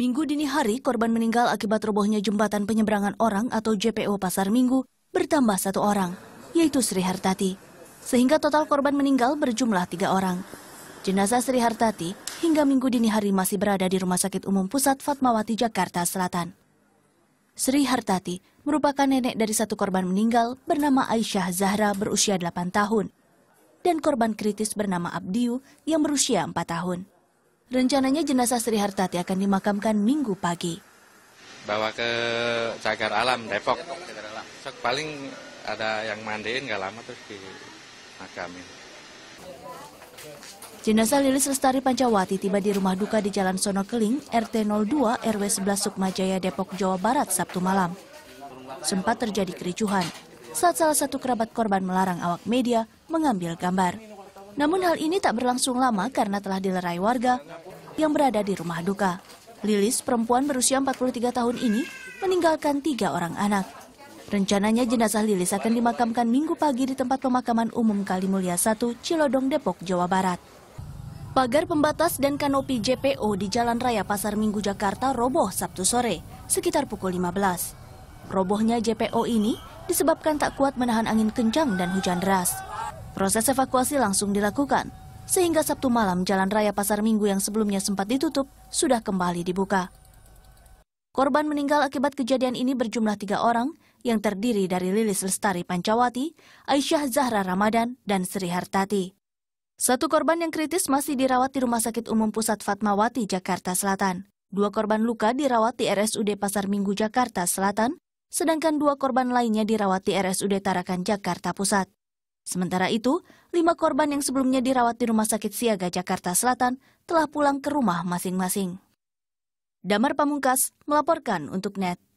Minggu dini hari, korban meninggal akibat robohnya jembatan penyeberangan orang atau JPO Pasar Minggu bertambah satu orang, yaitu Sri Hartati. Sehingga total korban meninggal berjumlah tiga orang. Jenazah Sri Hartati hingga minggu dini hari masih berada di Rumah Sakit Umum Pusat Fatmawati, Jakarta Selatan. Sri Hartati merupakan nenek dari satu korban meninggal bernama Aisyah Zahra berusia 8 tahun dan korban kritis bernama Abdiu yang berusia 4 tahun. Rencananya jenazah Sri Hartati akan dimakamkan minggu pagi. Bawa ke Cagar Alam, Depok. Sok paling ada yang mandiin nggak lama terus dimakamin. Jenazah Lilis Lestari Pancawati tiba di rumah duka di Jalan Sono Keling, RT 02 RW 11 Sukmajaya, Depok, Jawa Barat, Sabtu malam. Sempat terjadi kericuhan saat salah satu kerabat korban melarang awak media mengambil gambar. Namun hal ini tak berlangsung lama karena telah dilerai warga yang berada di rumah duka. Lilis, perempuan berusia 43 tahun ini, meninggalkan tiga orang anak. Rencananya jenazah Lilis akan dimakamkan minggu pagi di tempat pemakaman umum Kalimulya 1, Cilodong, Depok, Jawa Barat. Pagar pembatas dan kanopi JPO di Jalan Raya Pasar Minggu Jakarta roboh Sabtu sore, sekitar pukul 15. Robohnya JPO ini disebabkan tak kuat menahan angin kencang dan hujan deras. Proses evakuasi langsung dilakukan, sehingga Sabtu malam jalan raya Pasar Minggu yang sebelumnya sempat ditutup sudah kembali dibuka. Korban meninggal akibat kejadian ini berjumlah tiga orang yang terdiri dari Lilis Lestari Pancawati, Aisyah Zahra Ramadan, dan Sri Hartati. Satu korban yang kritis masih dirawat di Rumah Sakit Umum Pusat Fatmawati, Jakarta Selatan. Dua korban luka dirawat di RSUD Pasar Minggu, Jakarta Selatan, sedangkan dua korban lainnya dirawat di RSUD Tarakan, Jakarta Pusat. Sementara itu, lima korban yang sebelumnya dirawat di Rumah Sakit Siaga Jakarta Selatan telah pulang ke rumah masing-masing. Damar Pamungkas melaporkan untuk NET.